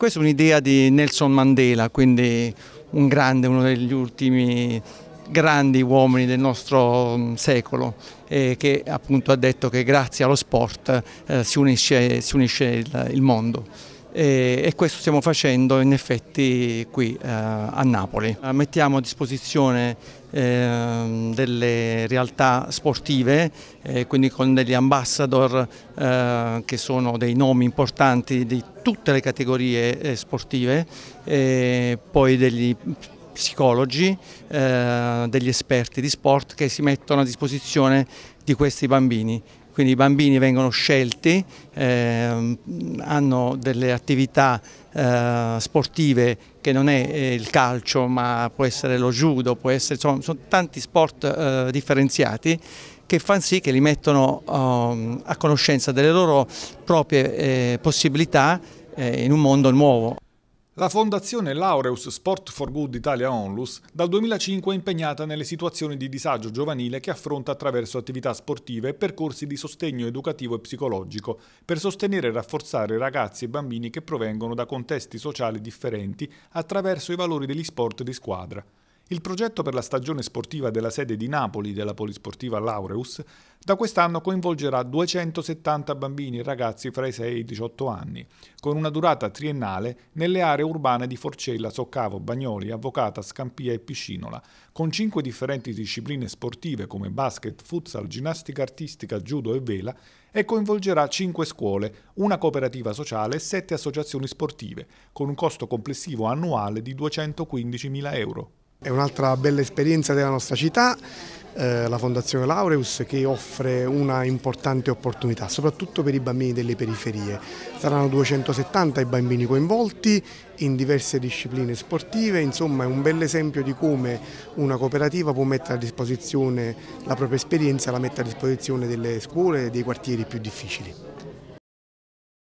Questa è un'idea di Nelson Mandela, quindi un grande, uno degli ultimi grandi uomini del nostro mm, secolo eh, che appunto ha detto che grazie allo sport eh, si unisce, si unisce il, il mondo e, e, questo stiamo facendo in effetti qui eh, a Napoli. Eh, mettiamo a disposizione eh, delle realtà sportive, eh, quindi con degli ambassador eh, che sono dei nomi importanti di tutte le categorie eh, sportive, poi degli psicologi, degli esperti di sport che si mettono a disposizione di questi bambini quindi i bambini vengono scelti, eh, hanno delle attività eh, sportive che non è eh, il calcio ma può essere lo judo, può essere, insomma, sono tanti sport eh, differenziati che fanno sì che li mettono ehm, a conoscenza delle loro proprie eh, possibilità eh, in un mondo nuovo. La fondazione Laureus Sport for Good Italia Onlus dal 2005 è impegnata nelle situazioni di disagio giovanile che affronta attraverso attività sportive e percorsi di sostegno educativo e psicologico per sostenere e rafforzare ragazzi e bambini che provengono da contesti sociali differenti attraverso i valori degli sport di squadra il progetto per la stagione sportiva della sede di Napoli della Polisportiva Laureus da quest'anno coinvolgerà 270 bambini e ragazzi fra i 6 e i 18 anni, con una durata triennale nelle aree urbane di Forcella, Soccavo, Bagnoli, Avvocata, Scampia e Piscinola, con 5 differenti discipline sportive come basket, futsal, ginnastica artistica, judo e vela e coinvolgerà 5 scuole, una cooperativa sociale e 7 associazioni sportive, con un costo complessivo annuale di 215.000 euro. È un'altra bella esperienza della nostra città, eh, la Fondazione Laureus che offre una importante opportunità, soprattutto per i bambini delle periferie. Saranno 270 i bambini coinvolti in diverse discipline sportive, insomma è un bel esempio di come una cooperativa può mettere a disposizione la propria esperienza, la mette a disposizione delle scuole e dei quartieri più difficili.